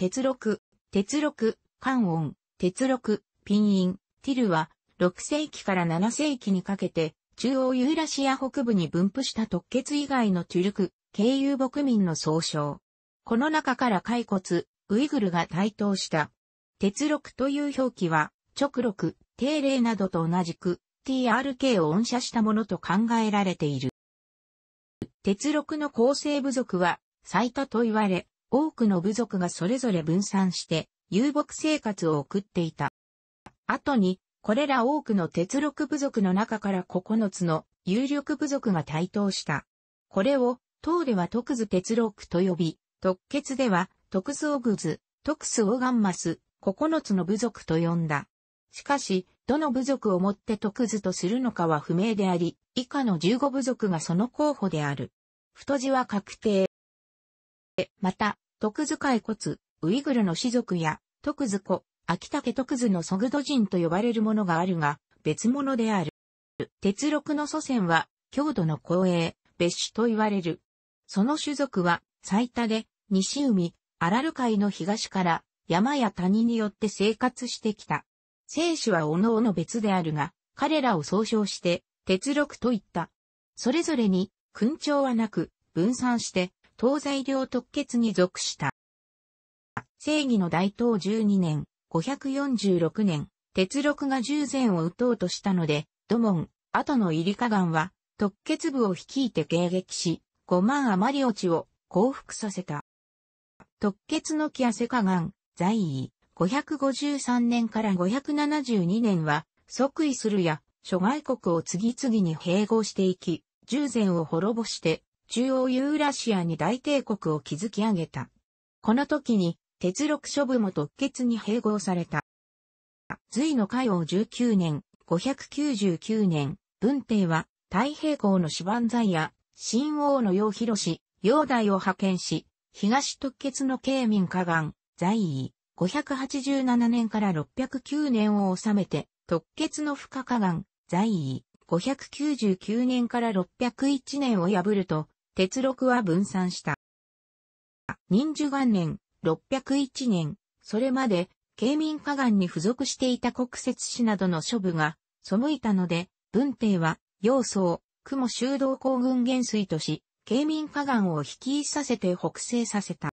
鉄録、鉄録、関音、鉄録、ピンイン、ティルは、6世紀から7世紀にかけて、中央ユーラシア北部に分布した特血以外のトゥルク、経由牧民の総称。この中から骸骨、ウイグルが台頭した。鉄録という表記は、直録、定例などと同じく、TRK を音写したものと考えられている。鉄録の構成部族は、最多と言われ、多くの部族がそれぞれ分散して遊牧生活を送っていた。後に、これら多くの鉄六部族の中から9つの有力部族が台頭した。これを、唐では徳図鉄六と呼び、特決では徳図オグズ、徳図オガンマス、9つの部族と呼んだ。しかし、どの部族をもって徳図とするのかは不明であり、以下の15部族がその候補である。太字は確定。また、徳図会骨、ウイグルの氏族や、徳図秋竹徳図のソグド人と呼ばれるものがあるが、別物である。鉄六の祖先は、郷土の公営、別種と言われる。その種族は、最多で、西海、アラル海の東から、山や谷によって生活してきた。生死は各々別であるが、彼らを総称して、鉄六と言った。それぞれに、勲長はなく、分散して、東西両特決に属した。正義の大東12年、546年、鉄録が十前を撃とうとしたので、土門、後の入加岩は、特決部を率いて迎撃し、5万余り落ちを降伏させた。特決の木汗加岩、在位、553年から572年は、即位するや、諸外国を次々に併合していき、十前を滅ぼして、中央ユーラシアに大帝国を築き上げた。この時に、鉄六諸部も特決に併合された。隋の海王19年、599年、文帝は、太平公の芝番歳や、新王の陽広氏、陽大を派遣し、東特決の慶民河岸、在位、587年から609年を治めて、特決の深河岸、在位、599年から601年を破ると、鉄録は分散した。忍寿元年、601年、それまで、慶民河岸に付属していた国設市などの諸部が、背いたので、文帝は、要を雲修道公軍元帥とし、慶民河岸を引きさせて北西させた。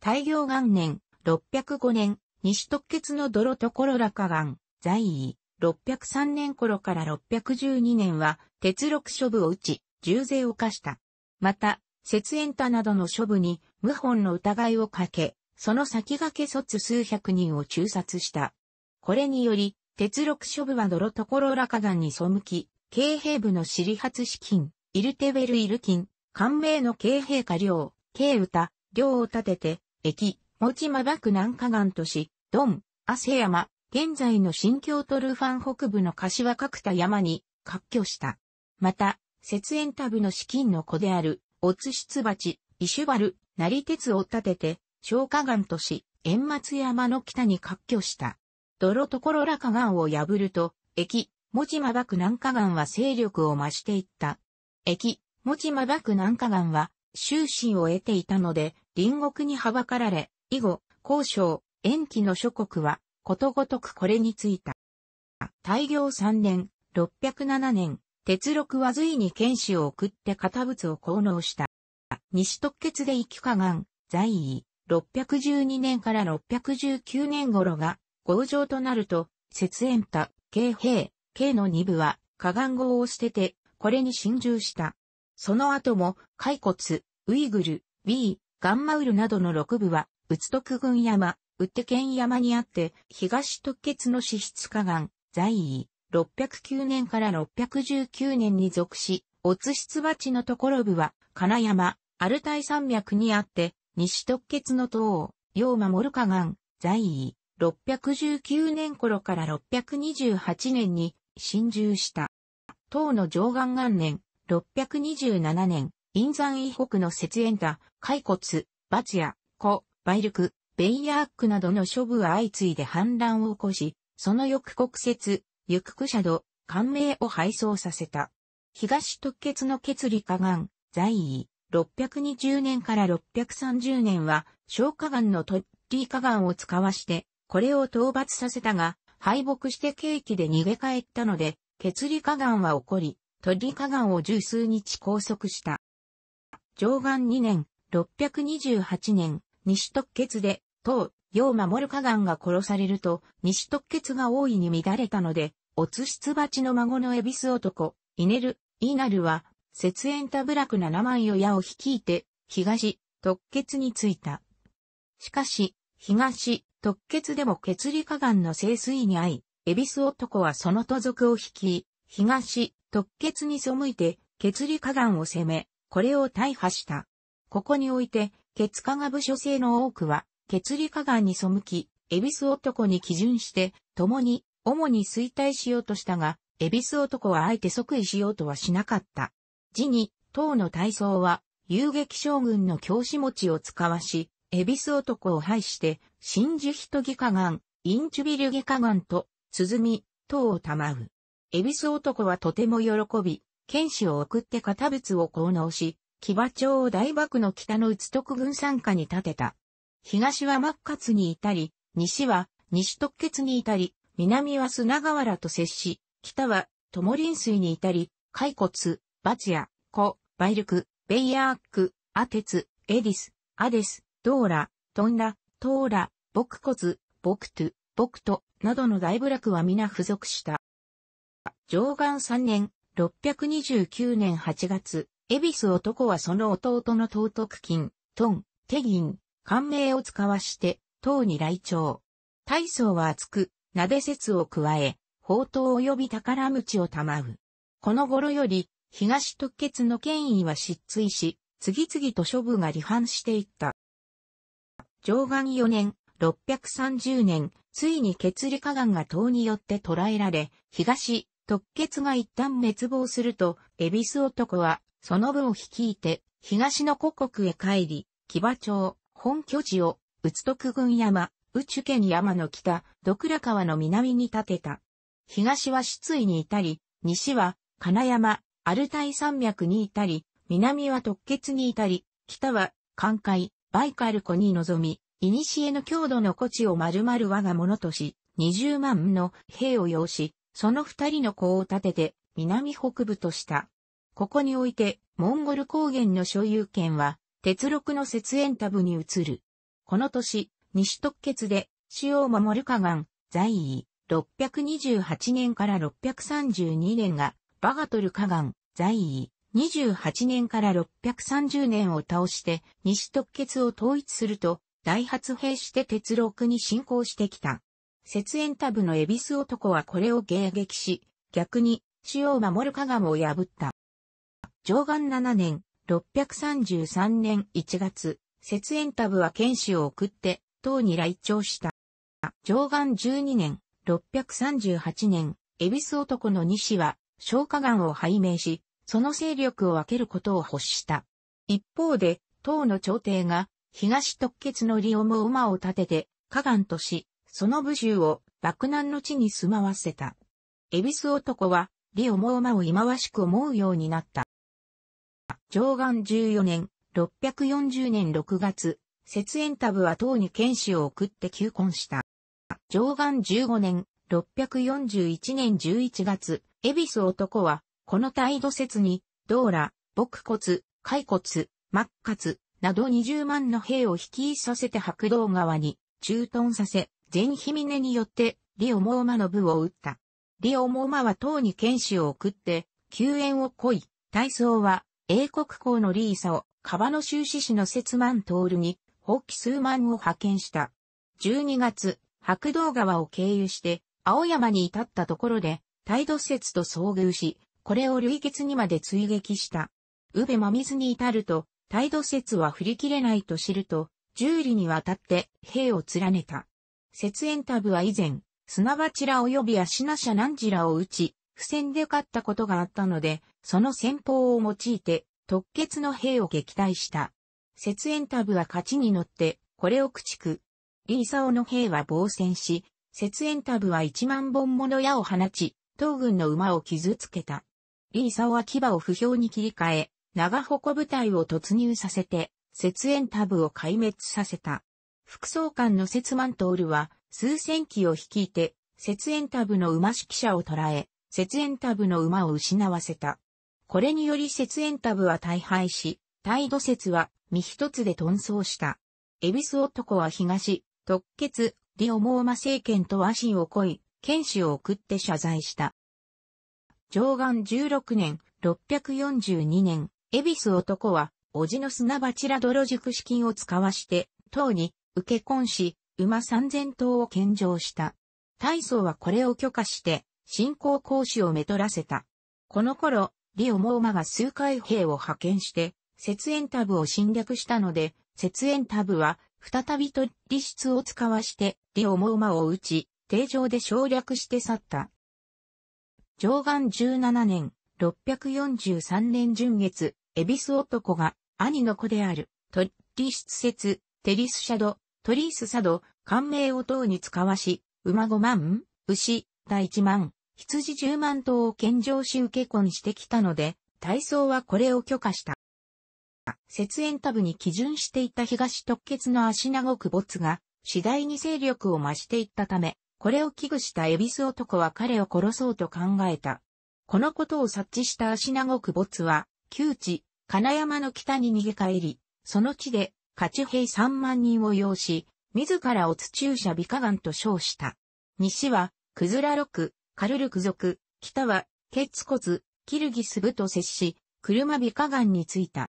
大行元年、605年、西特決の泥ところら河岸、在位、603年頃から612年は、鉄六諸部を打ち、重税を課した。また、節煙他などの処分に謀反の疑いをかけ、その先駆け卒数百人を中殺した。これにより、鉄六処分は泥所羅河岸に背き、経兵部の尻発資金、イルテベルイル金、官名の経兵下領、経歌、領を立てて、駅、持ちまばく南河岸とし、ドン、アセ山、現在の新京都ルファン北部の柏角田山に、割拠した。また、節煙タブの資金の子である、オツシツバチ、イシュバル、成鉄を立てて、消化岩とし、円松山の北に割拠した。泥ところら河岸を破ると、駅、文ちまばく南河岸は勢力を増していった。駅、文ちまばく南河岸は、終身を得ていたので、隣国にはばかられ、以後、交渉、延期の諸国は、ことごとくこれについた。大行三年、六百七年、鉄六は隋に剣士を送って堅物を奉納した。西特決できか願、在位、612年から619年頃が、合上となると、節縁太、慶平、慶の二部は、河岸号を捨てて、これに侵入した。その後も、海骨、ウイグル、B、ガンマウルなどの六部は、ウツト軍山、宇手県山にあって、東特決の支出河岸、在位、609年から619年に属し、つしつばちのところ部は、金山、アルタイ山脈にあって、西突結の塔、要守る河岸、在位、619年頃から628年に、侵入した。唐の上岸元年、627年、陰山以北の節縁だ、海骨、バツヤ、古、バイルク、ベイヤーックなどの諸部は相次いで反乱を起こし、その翌国説、ユククシャド、官名を配送させた。東特血の血理化岩、在位、620年から630年は、消化岩のトッリー化を使わして、これを討伐させたが、敗北して景気で逃げ帰ったので、血理化岩は起こり、トリカ岩を十数日拘束した。上岸2年、628年、西特血で、唐、を守る河岸が殺されると、西特血が大いに乱れたので、おつしつばちの孫のエビス男、イネル、イナルは、節縁多部落七万余矢を率いて、東、特血に着いた。しかし、東、特血でも血利河岸の清水に遭い、エビス男はその都族を率い、東、特血に背いて、血利河岸を攻め、これを大破した。ここにおいて、血加賀部諸制の多くは、血利河岸に背き、エビス男に基準して、共に、主に衰退しようとしたが、エビス男はあえて即位しようとはしなかった。次に、唐の大僧は、遊撃将軍の教師持ちを使わし、エビス男を廃して、真珠人義加眼、インチュビル義加岸と、鼓、唐を賜う。エビス男はとても喜び、剣士を送って堅物を奉納し、騎馬町を大幕の北の宇都軍参加に立てた。東はカツに至り、西は西特決に至り、南は砂川らと接し、北は友林水に至り、海骨、バチア、コ、バイルク、ベイヤーク、アテツ、エディス、アデス、ドーラ、トンラ、トーラ、ボクコズ、ボクトゥ、ボクト、などの大部落は皆付属した。上岸3年、629年8月、エビス男はその弟の尊徳金、トン、テギン、官名を使わして、唐に来庁。大層は厚く、撫で説を加え、宝刀及び宝鞭を賜う。この頃より、東特決の権威は失墜し、次々と処分が離反していった。上岸4年、630年、ついに血利河岸が唐によって捕らえられ、東、特決が一旦滅亡すると、恵比寿男は、その部を率いて、東の故国へ帰り、騎馬町、本拠地を、宇都徳郡山、宇宙県山の北、ド倉川の南に建てた。東は失意に至り、西は金山、アルタイ山脈に至り、南は特結に至り、北は寛海、バイカル湖に臨み、古の郷土の古地を丸々我が物とし、二十万の兵を要し、その二人の子を立てて、南北部とした。ここにおいて、モンゴル高原の所有権は、鉄録の節縁タブに移る。この年、西特決で、死を守る河岸、在位、628年から632年が、バガトル河岸、在位、28年から630年を倒して、西特決を統一すると、大発兵して鉄六に進行してきた。節縁タブのエビス男はこれを迎撃し、逆に、死を守る河岸を破った。上岸7年、633年1月、節縁タブは剣士を送って、唐に来庁した。上岸12年、638年、恵比寿男の西は、消化岩を拝命し、その勢力を分けることを欲した。一方で、唐の朝廷が、東特決の利をも馬を立てて、河岸とし、その武州を爆難の地に住まわせた。恵比寿男は、利をも馬を忌まわしく思うようになった。上岸14年、640年6月、節縁タブは唐に剣士を送って求婚した。上岸15年、641年11月、恵比寿男は、この態度説に、道羅、牧骨、骸骨、末骨、など20万の兵を引きさせて白道側に駐屯させ、全卑峰によって、リオモーマの部を撃った。リオモーマは唐に剣士を送って、救援を来い、体操は、英国公のリーサを、川の修士士の節満徹に、放棄数万を派遣した。12月、白道川を経由して、青山に至ったところで、態度説と遭遇し、これを累月にまで追撃した。宇部真水に至ると、態度説は振り切れないと知ると、十里にわたって兵を連ねた。節縁タブは以前、砂場ちら及び足なしゃ何時らを打ち、不戦で勝ったことがあったので、その戦法を用いて、突血の兵を撃退した。節煙タブは勝ちに乗って、これを駆逐。リーサオの兵は防戦し、節煙タブは1万本もの矢を放ち、東軍の馬を傷つけた。リーサオは牙を不評に切り替え、長矛部隊を突入させて、節煙タブを壊滅させた。副総監の節満トールは、数千機を率いて、節煙タブの馬指揮者を捕らえ、節煙タブの馬を失わせた。これにより節縁タブは大敗し、態度説は身一つで遁走した。エビス男は東、特決、リオモーマ政権と和紙を恋、剣士を送って謝罪した。上岸16年、642年、エビス男は、叔父の砂鉢ら泥熟資金を使わして、党に、受け婚し、馬三千頭を献上した。大宗はこれを許可して、信仰講師をめとらせた。この頃、リオ・モーマが数回兵を派遣して、節縁タブを侵略したので、節縁タブは、再び取り室を使わして、リオ・モーマを撃ち、定常で省略して去った。上岸17年、643年純月、エビス男が、兄の子である、トリシツ説、テリスシャド、トリースサド、官名を等に使わし、馬5万、牛、第1万、羊十万頭を献上し受け婚してきたので、体操はこれを許可した。節縁タブに基準していた東特決の足長く没が、次第に勢力を増していったため、これを危惧した恵比寿男は彼を殺そうと考えた。このことを察知した足長く没は、旧地、金山の北に逃げ帰り、その地で、勝ち兵三万人を要し、自らを土中者美化岩と称した。西は、くずら六、カルルク族、北は、ケツコツ、キルギス部と接し、車美河岩に着いた。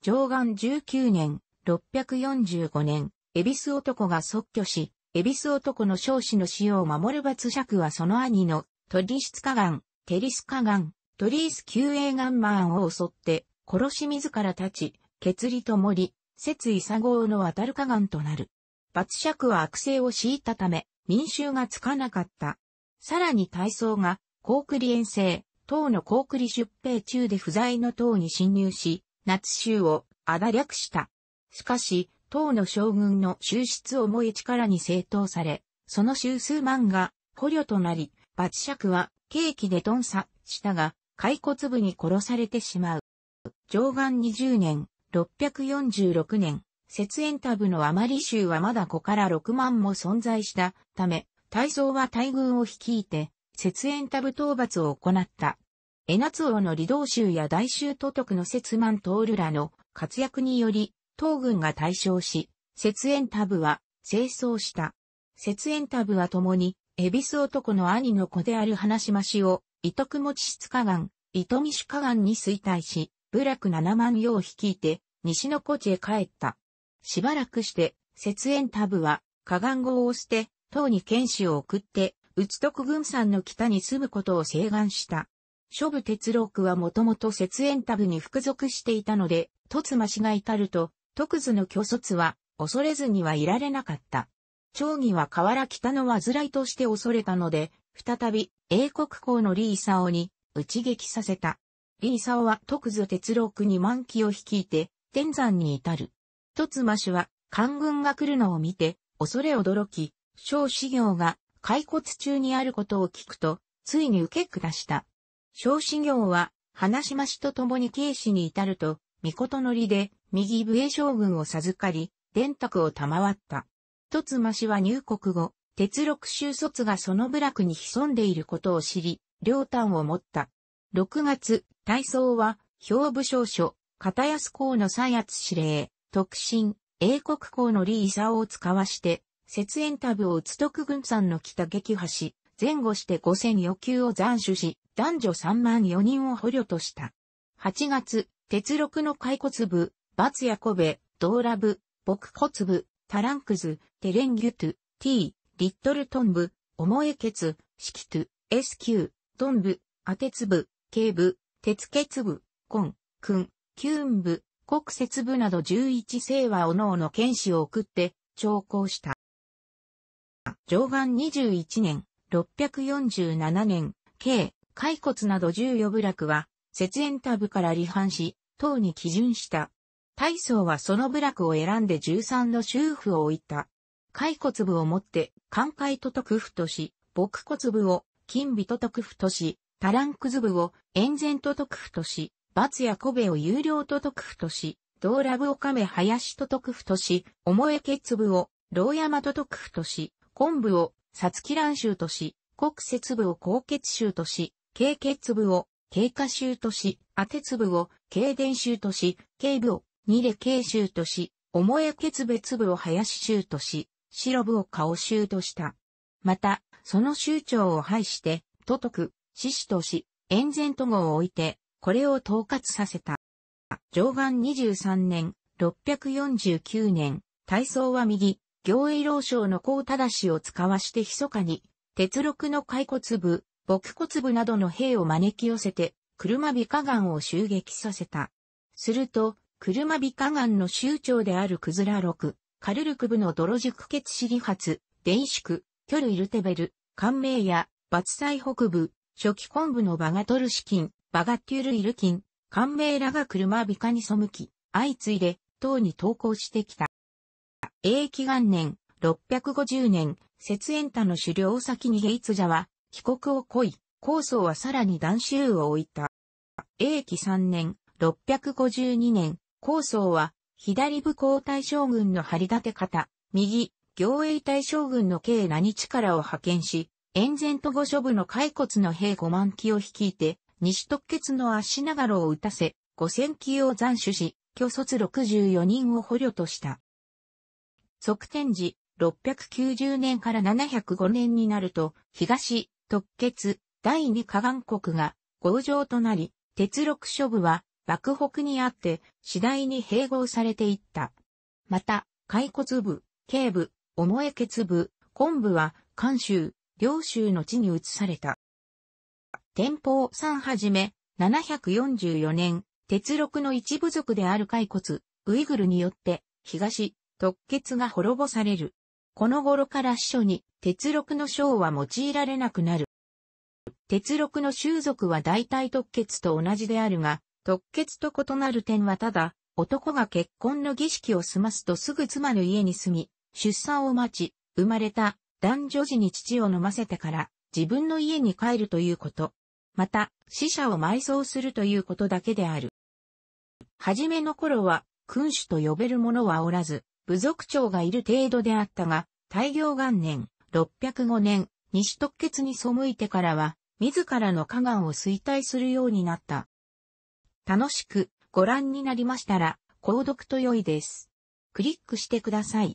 上岸19年、645年、エビス男が即居し、エビス男の少子の死を守る罰尺はその兄の、トリシツカガン、テリスカガン、トリース救援ガンマーンを襲って、殺し自ら立ち、血利ともり、節意作業の渡るカガンとなる。罰尺は悪性を強いたため、民衆がつかなかった。さらに大操が、高栗遠征、唐の高栗出兵中で不在の唐に侵入し、夏州をあだ略した。しかし、唐の将軍の収出を重い力に正当され、その収数万が捕虜となり、罰尺は刑期で頓挫したが、骸骨部に殺されてしまう。上岸20年、646年、節縁タブのあまり州はまだ5から6万も存在したため、大蔵は大軍を率いて、節縁多部討伐を行った。江夏王の離道州や大州都督の節満徹らの活躍により、東軍が大勝し、節縁多部は清掃した。節縁多部は共に、恵比寿男の兄の子である話しましを、伊徳持室河岸、伊富主河岸に衰退し、部落七万世を率いて、西の古地へ帰った。しばらくして、節縁多部は、河岸号を捨て、党に剣士を送って、内徳軍山の北に住むことを請願した。諸部哲郎区はもともと節縁タ部に服属していたので、突間氏が至ると、徳図の虚卒は、恐れずにはいられなかった。長義は河原北の患いとして恐れたので、再び、英国公の李勲に、打ち撃させた。李勲は徳図哲郎区に満期を率いて、天山に至る。突間氏は、官軍が来るのを見て、恐れ驚き、小修行が解骨中にあることを聞くと、ついに受け下した。小修行は、話しましと共に慶氏に至ると、御事のりで、右武衛将軍を授かり、電卓を賜った。一つましは入国後、鉄六州卒がその部落に潜んでいることを知り、両端を持った。6月、大僧は、兵部少書、片安公の三圧司令、特進、英国公の李伊佐を使わして、節煙タブを打つ徳軍山の北撃破し、前後して五千余球を斬首し、男女三万四人を捕虜とした。8月、鉄六の骸骨部、バツヤコベ、ドーラ部、牧骨部、タランクズ、テレンギュトゥ、ティー、リットルトン部、オモエケツ、シキトゥ、ュー、トン部、アテツ部、ケ部、鉄ケツ部、コン、クン、キューン部、国節部など11世は各々剣士を送って、長考した。上岸21年、647年、慶、骸骨など十余部落は、節縁タブから離反し、党に基準した。大層はその部落を選んで13の州府を置いた。骸骨部をもって、寛海都督府とし、牧骨部を、金美都督府とし、タランクズ部を、炎前都督府とし、罰や小部を有料都督府とし、道楽部を亀林都督府とし、重江決部を、牢山都督府とし、昆布を殺気乱臭とし、国節部を高血臭とし、経血部を経化臭とし、当て粒を経伝臭とし、経部を二で経臭とし、重え血別部を林臭とし、白部を顔臭とした。また、その衆長を廃して、都督、死子とし、炎前都合を置いて、これを統括させた。上岸23年、649年、体操は右、行医老将の高正を使わして密かに、鉄録の骸骨部、牧骨部などの兵を招き寄せて、車美加岩を襲撃させた。すると、車美加岩の州長であるクズラ六、カルルク部の泥熟血死理発、電キョルイルテベル、官名や、伐採北部、初期本部のバガトル資金、バガテュールイルキン、官名らが車美加に背き、相次いで、党に投稿してきた。永紀元年、650年、節縁他の狩猟先にゲイツジャは、帰国を来い、高僧はさらに断衆を置いた。永紀3年、652年、高僧は、左武皇太将軍の張り立て方、右、行営大将軍の計何力を派遣し、延前と御所部の骸骨の兵5万機を率いて、西特決の足長を打たせ、5千機を斬首し、虚卒64人を捕虜とした。側天時、690年から705年になると、東、特決、第二河岸国が合城となり、鉄六諸部は幕北にあって、次第に併合されていった。また、海骨部、頸部、重江血部、昆部は、関州、領州の地に移された。天保三はじめ、744年、鉄六の一部族である海骨、ウイグルによって、東、特血が滅ぼされる。この頃から秘書に、鉄録の章は用いられなくなる。鉄録の習俗は大体特血と同じであるが、特血と異なる点はただ、男が結婚の儀式を済ますとすぐ妻の家に住み、出産を待ち、生まれた男女児に父を飲ませてから自分の家に帰るということ。また、死者を埋葬するということだけである。初めの頃は、君主と呼べる者はおらず、部族長がいる程度であったが、大行元年、605年、西特決に背いてからは、自らの河岸を衰退するようになった。楽しくご覧になりましたら、購読と良いです。クリックしてください。